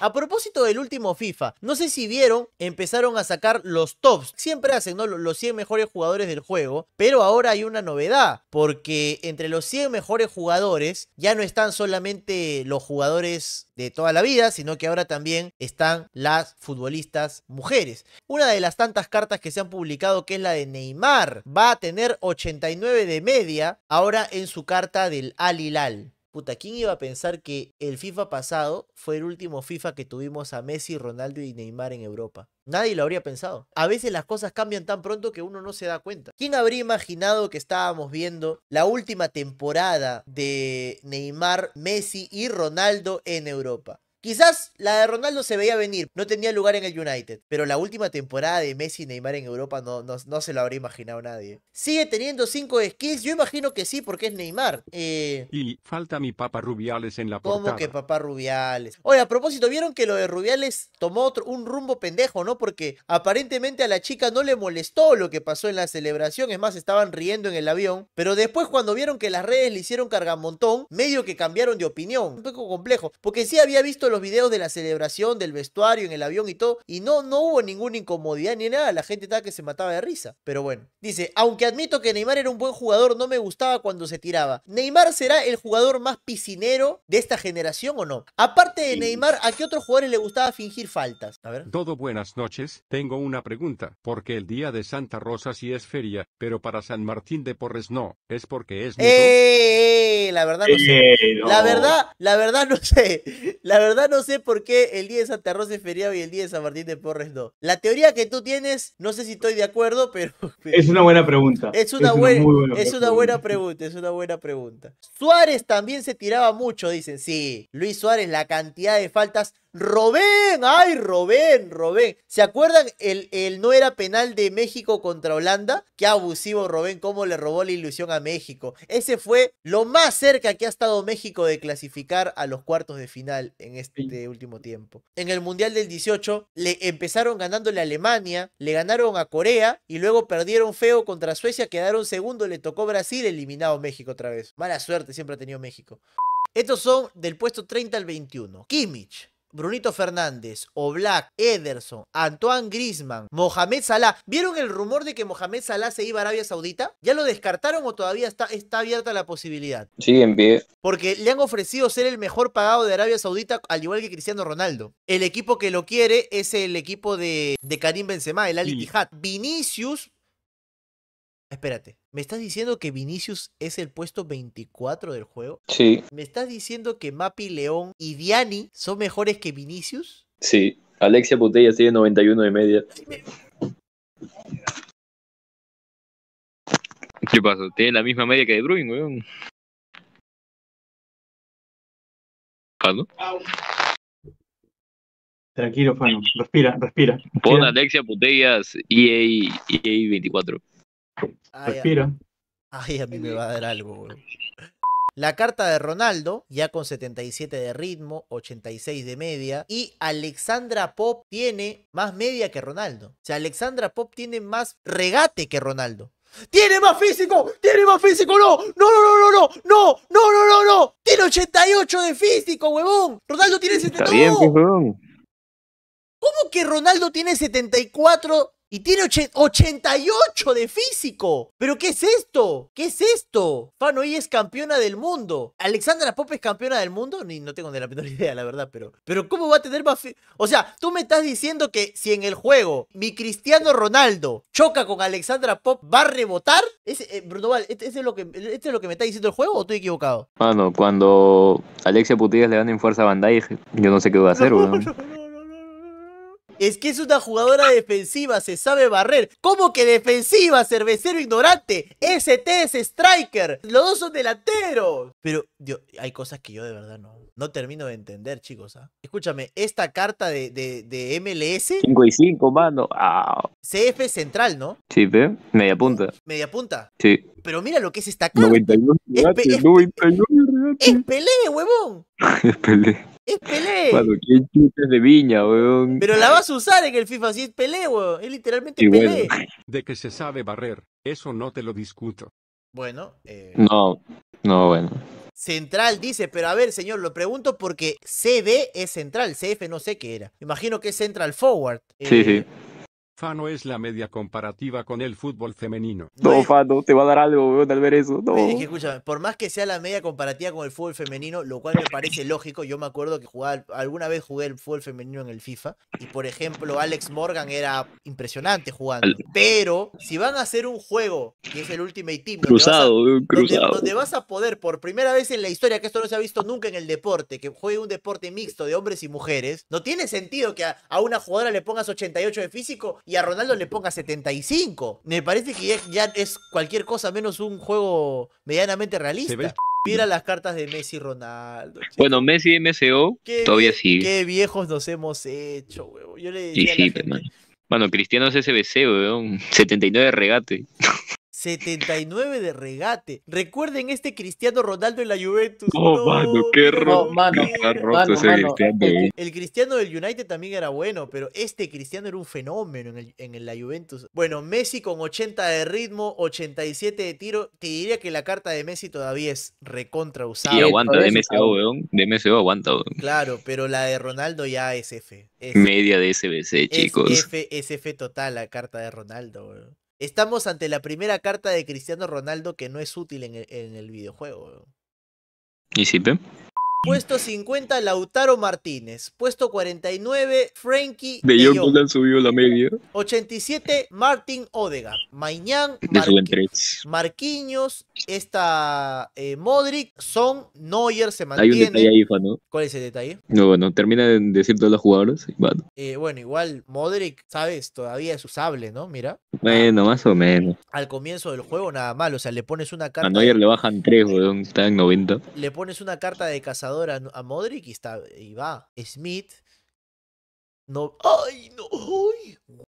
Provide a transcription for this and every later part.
A propósito, el último FIFA. No sé si vieron, empezaron a sacar los tops. Siempre hacen, Los 100 mejores jugadores del juego. Pero ahora hay una novedad, porque entre los 100 mejores jugadores ya no están solamente los jugadores de toda la vida, sino que ahora también están las futbolistas mujeres. Una de las tantas cartas que se han publicado, que es la de Neymar, va a tener 89 de media ahora en su carta del Al Hilal. ¿quién iba a pensar que el FIFA pasado fue el último FIFA que tuvimos a Messi, Ronaldo y Neymar en Europa? Nadie lo habría pensado. A veces las cosas cambian tan pronto que uno no se da cuenta. ¿Quién habría imaginado que estábamos viendo la última temporada de Neymar, Messi y Ronaldo en Europa? Quizás la de Ronaldo se veía venir, no tenía lugar en el United, pero la última temporada de Messi y Neymar en Europa no, no, se lo habría imaginado nadie. ¿Sigue teniendo 5 skills? Yo imagino que sí, porque es Neymar. Eh, y falta mi papá Rubiales en la portada. ¿Cómo que papá Rubiales? Oye, a propósito, ¿vieron que lo de Rubiales tomó un rumbo pendejo, no? Porque aparentemente a la chica no le molestó lo que pasó en la celebración, es más, estaban riendo en el avión, pero después cuando vieron que las redes le hicieron cargamontón, medio que cambiaron de opinión. Un poco complejo, porque sí había visto los videos de la celebración, del vestuario, en el avión y todo, y no, no hubo ninguna incomodidad ni nada, la gente estaba que se mataba de risa. Pero bueno, dice, aunque admito que Neymar era un buen jugador, no me gustaba cuando se tiraba. ¿Neymar será el jugador más piscinero de esta generación o no? Aparte de Neymar, ¿a qué otros jugadores le gustaba fingir faltas? A ver. Todo buenas noches, tengo una pregunta, porque el día de Santa Rosa sí es feria, pero para San Martín de Porres no, es porque es la verdad no sé. Eh, la verdad, la verdad no sé. La verdad no sé por qué el día de Santa Rosa es feriado y el día de San Martín de Porres no. La teoría que tú tienes, no sé si estoy de acuerdo, pero... es una buena pregunta. Es una, una buena pregunta, es una buena pregunta. Suárez también se tiraba mucho, dicen. Sí, Luis Suárez, la cantidad de faltas Robén, ay, Robén, Robén. ¿Se acuerdan el, no era penal de México contra Holanda? Qué abusivo Robén, cómo le robó la ilusión a México. Ese fue lo más cerca que ha estado México de clasificar a los cuartos de final en este último tiempo. En el Mundial del 18 le empezaron ganándole a Alemania, le ganaron a Corea y luego perdieron feo contra Suecia, quedaron segundo, le tocó Brasil, eliminado México otra vez. Mala suerte siempre ha tenido México. Estos son del puesto 30 al 21. Kimmich, Brunito Fernández, Oblak, Ederson, Antoine Grisman, Mohamed Salah. ¿Vieron el rumor de que Mohamed Salah se iba a Arabia Saudita? ¿Ya lo descartaron o todavía está, está abierta la posibilidad? sí, en pie. Porque le han ofrecido ser el mejor pagado de Arabia Saudita, al igual que Cristiano Ronaldo. El equipo que lo quiere es el equipo de, de Karim Benzema, el Ali Ittihad. Vinicius Espérate, ¿me estás diciendo que Vinicius es el puesto 24 del juego? Sí. ¿Me estás diciendo que Mapi León y Diani son mejores que Vinicius? Sí. Alexia botellas tiene 91 de media. ¿Qué pasa? Tiene la misma media que De weón. ¿Fano? Tranquilo, Fano. Respira, respira. Pon Alexia Putellas EA, EA 24. Ay, Respira. Ay, a mí me va a dar algo, La carta de Ronaldo, ya con 77 de ritmo, 86 de media. Y Alexandra Pop tiene más media que Ronaldo. O sea, Alexandra Pop tiene más regate que Ronaldo. ¡Tiene más físico! ¡Tiene más físico! ¡No! ¡No, no, no, no, no! ¡No, no, no, no! no! ¡Tiene 88 de físico, huevón! ¡Ronaldo tiene pues, huevón ¿Cómo que Ronaldo tiene 74 y tiene 88 de físico. ¿Pero qué es esto? ¿Qué es esto? y es campeona del mundo. ¿Alexandra Pop es campeona del mundo? Ni, no tengo ni la menor idea, la verdad, pero... Pero ¿cómo va a tener más... O sea, tú me estás diciendo que si en el juego mi Cristiano Ronaldo choca con Alexandra Pop, ¿va a rebotar? ¿Ese, eh, Bruno ¿este, es lo que, ¿este es lo que me está diciendo el juego o estoy equivocado? Mano, cuando Alexia Putillas le dan en fuerza a Bandai, yo no sé qué va a hacer, bro Es que es una jugadora defensiva, se sabe barrer. ¿Cómo que defensiva, cervecero ignorante? ST es striker. Los dos son delanteros. Pero, Dios, hay cosas que yo de verdad no, termino de entender, chicos. ¿ah? Escúchame, esta carta de, de, de, MLS. 5 y 5, mano. CF central, ¿no? Sí, ve. media punta. Media punta. Sí. Pero mira lo que es esta carta. 99 es, pe 99 es Pelé, huevón. es Pelé. Es Pelé. cuando quien de viña, weón. Pero la vas a usar en el FIFA si es Pelé, weón. Es literalmente y De que se sabe barrer, eso no te lo discuto. Bueno, eh... No, no, bueno. Central dice, pero a ver, señor, lo pregunto porque CB es central, CF no sé qué era. Imagino que es central forward. sí, sí. Eh, Fano es la media comparativa con el fútbol femenino. No, Fano, te va a dar algo, al ver eso. No. escúchame, por más que sea la media comparativa con el fútbol femenino, lo cual me parece lógico, yo me acuerdo que jugaba, alguna vez jugué el fútbol femenino en el FIFA, y por ejemplo, Alex Morgan era impresionante jugando. Pero, si van a hacer un juego, que es el Ultimate Team, cruzado, donde, vas a, cruzado. Donde, vas a poder, por primera vez en la historia, que esto no se ha visto nunca en el deporte, que juegue un deporte mixto de hombres y mujeres, no tiene sentido que a una jugadora le pongas 88 de físico y a Ronaldo le ponga 75. Me parece que ya, es cualquier cosa menos un juego medianamente realista. Mira las cartas de Messi y Ronaldo. Bueno, Messi MSO oh, qué, todavía sigue. Qué viejos nos hemos hecho, weón. Yo le decía Bueno, Cristiano es SBC, weón. 79 regate. 79 de regate. Recuerden este Cristiano Ronaldo en la Juventus. Oh, mano, qué roto. mano, El, Cristiano del United también era bueno, pero este Cristiano era un fenómeno en, en la Juventus. Bueno, Messi con 80 de ritmo, 87 de tiro. Te diría que la carta de Messi todavía es recontra usada. Y aguanta, de MSO, weón. De MSO aguanta, weón. Claro, pero la de Ronaldo ya es F. Media de SBC, chicos. F, SF total la carta de Ronaldo, weón. Estamos ante la primera carta de Cristiano Ronaldo que no es útil en el, videojuego. ¿Y si Puesto 50, Lautaro Martínez. Puesto 49, Frankie De, de Jong. han subido la media. 87, Martin Odega. Mañán, Marquinhos, esta eh, Modric, Son, Neuer se mantiene. Hay un detalle ¿Cuál es el detalle? No, bueno, termina de decir todos los jugadores. Eh, bueno. igual Modric, sabes, todavía es usable, ¿no? Mira. Bueno, más o menos. Al comienzo del juego nada mal, o sea, le pones una carta. A Neuer le bajan 3, weón, está en 90. Le pones una carta de cazador a, Modric y, está, y va. Smith. No. ¡Ay, no!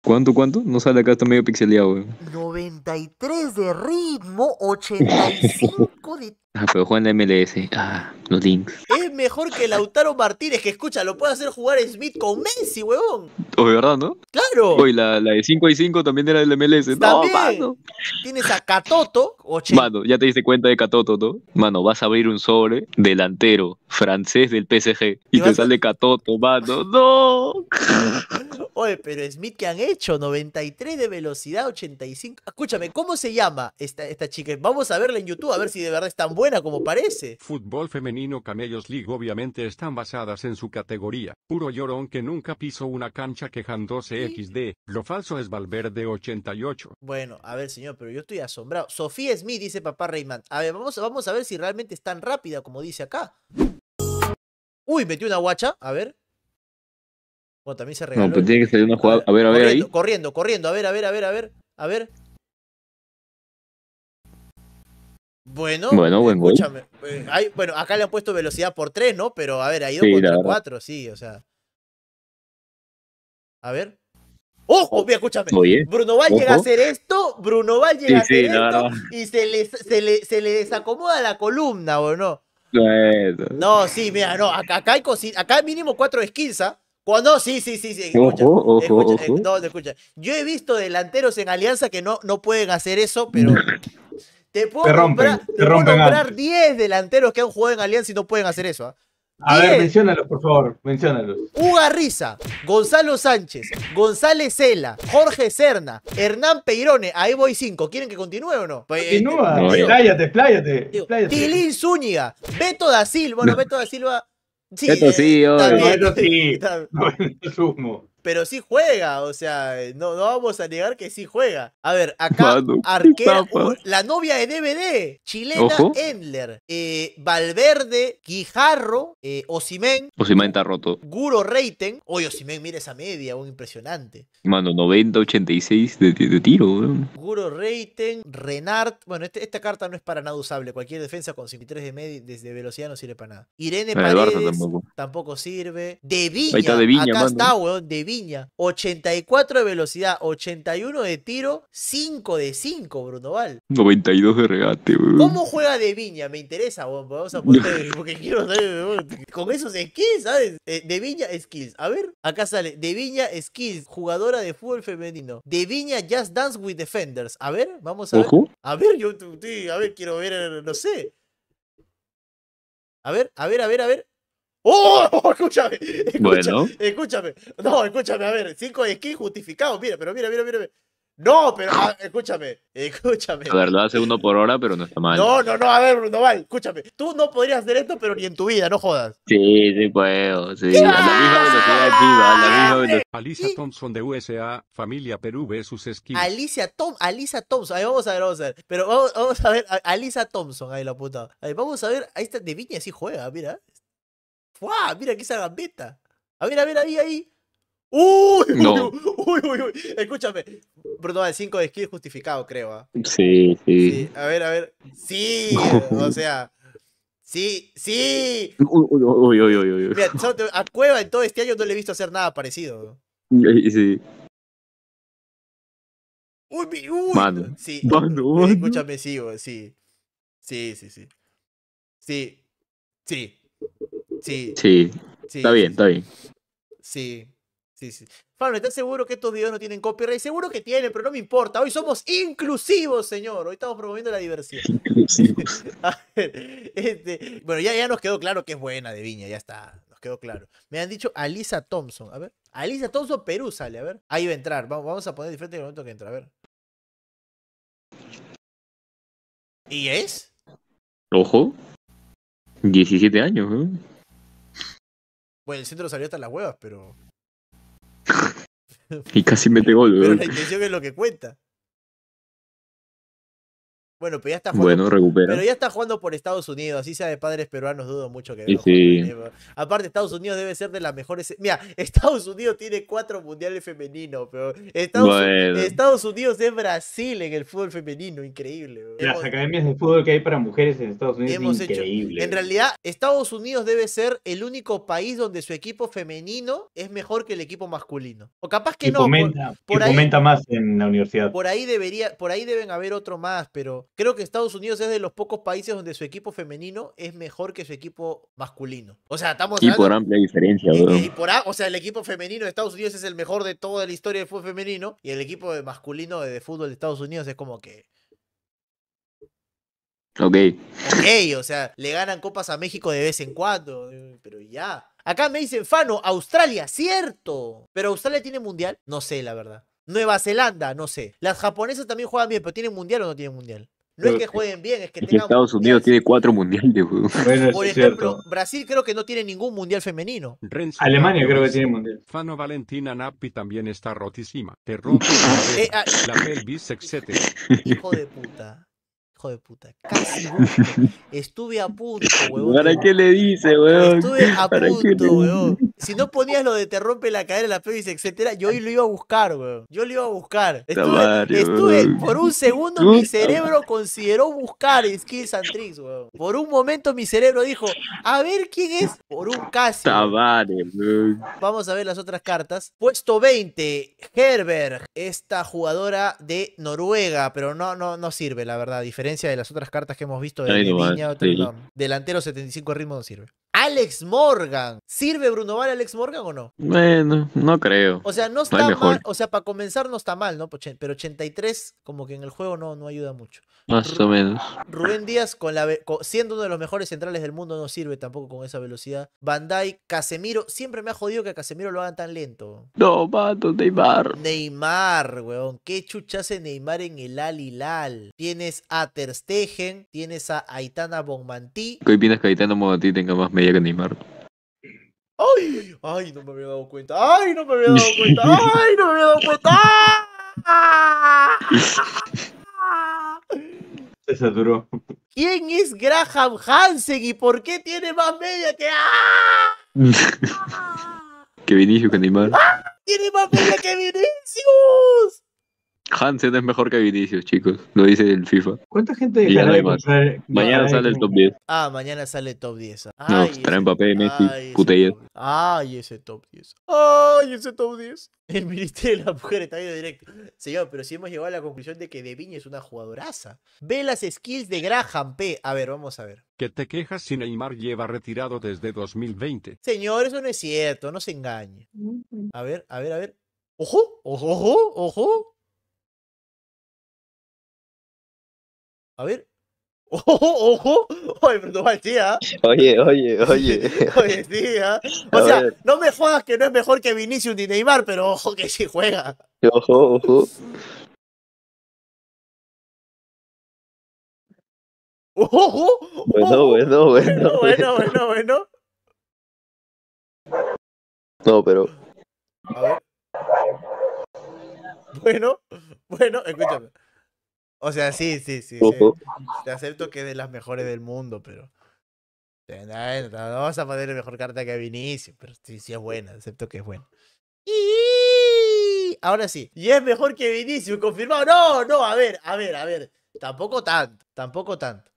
¿Cuánto, cuánto? No sale acá, está medio pixeleado, 93 eh. de ritmo, 85 de. Ah, pero juega en la MLS. Ah, los links mejor que Lautaro Martínez, que escucha, lo puede hacer jugar Smith con Messi, huevón. O de verdad, ¿no? Claro. Oye, la, de 5 y 5 también era del MLS. No, ah, mano. Tienes a Catoto. Mano, ya te diste cuenta de Catoto, ¿no? Mano, vas a abrir un sobre delantero francés del PSG y, te sale Catoto, mano. ¡No! Oye, pero Smith, ¿qué han hecho? 93 de velocidad, 85. Escúchame, ¿cómo se llama esta, esta chica? Vamos a verla en YouTube, a ver si de verdad es tan buena como parece. Fútbol femenino Camellos League obviamente están basadas en su categoría. Puro llorón que nunca pisó una cancha quejándose XD. Lo falso es Valverde 88. Bueno, a ver, señor, pero yo estoy asombrado. Sofía Smith, dice papá Rayman. A ver, vamos, vamos a ver si realmente es tan rápida como dice acá. Uy, metió una guacha. A ver. Bueno, también se regaló. No, pero tiene que salir una jugada. A ver, a ver, corriendo, ahí. Corriendo, corriendo. A ver, a ver, a ver, a ver. A ver. Bueno, bueno, escúchame. Eh, bueno, acá le han puesto velocidad por 3, ¿no? Pero a ver, ha ido contra 4, sí, o sea. A ver. ¡Ojo! Oh, mira, escúchame. Bruno Val llega a hacer esto, Bruno Val llega a hacer esto y se le, desacomoda la columna, ¿o no? No, sí, mira, no, acá, hay acá mínimo 4 skills, ¿ah? Cuando, sí, sí, sí, sí. Escucha, te eh, escucha, Yo he visto delanteros en Alianza que no, no pueden hacer eso, pero te puedo, te comprar, puedo 10 delanteros que han jugado en Alianza y no pueden hacer eso. ¿ah? A ver, menciónalos, por favor, menciónalos. Risa, Gonzalo Sánchez, González Cela, Jorge Serna, Hernán Peirone, ahí voy cinco. ¿Quieren que continúe o no? Continúa, este, expláyate, expláyate. Tilín Zúñiga, Beto da Silva, bueno, Beto da Silva Sí, esto sí, eh, sí. sumo. pero sí juega, o sea, eh, no, vamos a negar que sí juega. A ver, acá Arquero, la novia de DVD, chilena Endler, eh, Valverde, Guijarro, eh, Osimen. Osimen está roto. Guro Reiten. Oye, Osimen, mira esa media, impresionante. Mano, 90-86 de, tiro, Guro Reiten, Renard. Bueno, este, esta carta no es para nada usable. Cualquier defensa con 53 de media desde velocidad no sirve para nada. Irene Paredes tampoco. sirve. De Viña, Ahí está de Viña acá está, de Viña, 84 de velocidad, 81 de tiro, 5 de 5, Bruno Val. 92 de regate, weón. ¿Cómo juega de Viña? Me interesa, Vamos a porque quiero saber, Con esos skills, ¿sabes? Eh, de Viña skills. A ver, acá sale. De Viña skills, jugadora de fútbol femenino. De Viña Just Dance with Defenders. A ver, vamos a ver. A ver, yo, a ver, quiero ver, no sé. A ver, a ver, a ver, a ver. ¡Oh! Escúchame, escúchame, bueno. escúchame. No, escúchame, a ver, Cinco de justificados, mira, pero mira, mira, mira. No, pero ah, Escúchame escúchame, A ver, lo hace uno por hora, pero no está mal. No, no, no, a ver, Bruno va escúchame. Tú no podrías hacer esto, pero ni en tu vida, no jodas. Sí, sí puedo, sí. A la a Alicia Thompson de USA, familia Perú sus esquí. Alicia, Tom, Alicia Thompson, ahí vamos a ver, vamos a ver. Pero vamos, a ver, Alicia Thompson, ahí la puta. Ahí, vamos a ver, ahí está, de Viña sí juega, mira. ¡Fua! Mira que esa gambeta. A ver, a ver, ahí, ahí. ¡Uy! Uy, uy, uy, Escúchame. Bruno, el 5 de skill justificado, creo. ¿ah? Sí, sí, A ver, a ver. Sí, o sea. Sí, sí. Uy, uy, uy, uy. Mira, a Cueva en todo este año no le he visto hacer nada parecido. Sí. Uy, mi, uy. Sí. Mano, eh, Escúchame, sí, sí. Sí, sí, sí. Sí. Sí. Sí. Sí. está bien, está bien. Sí. Sí, sí. Pablo, ¿estás seguro que estos videos no tienen copyright? Seguro que tienen, pero no me importa. Hoy somos inclusivos, señor. Hoy estamos promoviendo la diversidad. Este, bueno, ya, nos quedó claro que es buena de Viña, ya está. Nos quedó claro. Me han dicho Alisa Thompson. A ver. Alisa Thompson Perú sale, a ver. Ahí va a entrar. Vamos, vamos a poner diferente el momento que entra, a ver. ¿Y es? Ojo. 17 años, ¿eh? Bueno, el centro salió hasta las huevas, pero. y casi mete gol, Pero la intención es lo que cuenta. Bueno, pero ya está jugando. Bueno, pero ya está jugando por Estados Unidos, así sea de padres peruanos, dudo mucho que. No sí. Aparte, Estados Unidos debe ser de las mejores. Mira, Estados Unidos tiene cuatro mundiales femeninos, pero Estados, Unidos es Brasil en el fútbol femenino, increíble. Las academias de fútbol que hay para mujeres en Estados Unidos es increíble. En realidad, Estados Unidos debe ser el único país donde su equipo femenino es mejor que el equipo masculino. O capaz que, no. Comenta, por, más en la universidad. Por ahí debería, por ahí deben haber otro más, pero Creo que Estados Unidos es de los pocos países donde su equipo femenino es mejor que su equipo masculino. O sea, estamos. Y por amplia diferencia, bro. Y, o sea, el equipo femenino de Estados Unidos es el mejor de toda la historia del fútbol femenino. Y el equipo masculino de, de fútbol de Estados Unidos es como que. Ok. Ok, o sea, le ganan copas a México de vez en cuando, eh, pero ya. Acá me dicen, Fano, Australia, cierto. Pero Australia tiene mundial, no sé, la verdad. Nueva Zelanda, no sé. Las japonesas también juegan bien, pero ¿tienen mundial o no tienen mundial? No es que jueguen bien, es que tengan. Estados Unidos tiene cuatro mundiales, bueno, Por ejemplo, Brasil creo que no tiene ningún mundial femenino. Alemania creo que tiene mundial. Fano Valentina Nappi también está rotísima. Te rompe la, eh, ah. pelvis, etc. Hijo de puta hijo de puta. Casi, Estuve a punto, weón. ¿Para qué le dice, Estuve a punto, weón. Si no ponías lo de te rompe la cadera, la pelvis, etcétera, yo hoy lo iba a buscar, weón. Yo lo iba a buscar. Estuve, estuve por un segundo mi cerebro consideró buscar Skills and Tricks, weón. Por un momento mi cerebro dijo, a ver quién es, por un casi. Vamos a ver las otras cartas. Puesto 20, Herberg, esta jugadora de Noruega, pero no, no, no sirve, la verdad, diferente de las otras cartas que hemos visto de, delantero 75 ritmo no sirve. Alex Morgan. ¿Sirve Bruno Val Alex Morgan o no? Bueno, no creo. O sea, no está mal. O sea, para comenzar no está mal, ¿no? Pero 83, como que en el juego no, no ayuda mucho. Más o menos. Rubén Díaz, con la, siendo uno de los mejores centrales del mundo, no sirve tampoco con esa velocidad. Bandai, Casemiro. Siempre me ha jodido que a Casemiro lo hagan tan lento. No, mato, Neymar. Neymar, weón. ¿Qué chucha Neymar en el Alilal? Tienes a Ter Stegen, tienes a Aitana Bonmantí. ¿Qué opinas que Aitana Bonmantí tenga más me llega Neymar. ¡Ay! ¡Ay! No me había dado cuenta. ¡Ay! No me había dado cuenta. ¡Ay! No me había dado cuenta. Se saturó. ¿Quién es Graham Hansen y por qué tiene más media que. ¡Ah! que Vinicius, que Neymar. ¡Ah! ¡Tiene más media que Vinicius! Hansen es mejor que Vinicius, chicos. Lo dice el FIFA. ¿Cuánta gente de mañana sale el top 10. Ah, mañana sale el top 10. no, estará papel Messi, Putella. Ay, ese top 10. Ay, ese top 10. El Ministerio de la Mujer está viendo directo. Señor, pero si hemos llegado a la conclusión de que De Deviña es una jugadoraza. Ve las skills de Graham P. A ver, vamos a ver. Que te quejas si Neymar lleva retirado desde 2020. Señor, eso no es cierto, no se engañe. A ver, a ver, a ver. Ojo, ojo, ojo, ojo. A ver. ¡Ojo, ojo! Oye, pero tú vas, ¿eh? Oye, oye, oye. Oye, sí, ¿ah? O sea, no me juegas que no es mejor que Vinicius ni Neymar, pero ojo que sí juega. Ojo, ojo. ¡Ojo! ojo. Bueno, bueno, bueno, bueno. Bueno, bueno, bueno. No, pero. A ver. Bueno, bueno, escúchame. O sea, sí, sí, sí. Te acepto que es de las mejores del mundo, pero. No, vamos a poner mejor carta que Vinicius, pero sí, sí es buena, acepto que es buena. Y ahora sí, y es mejor que Vinicius, confirmado. No, no, a ver, a ver, a ver. Tampoco tanto, tampoco tanto.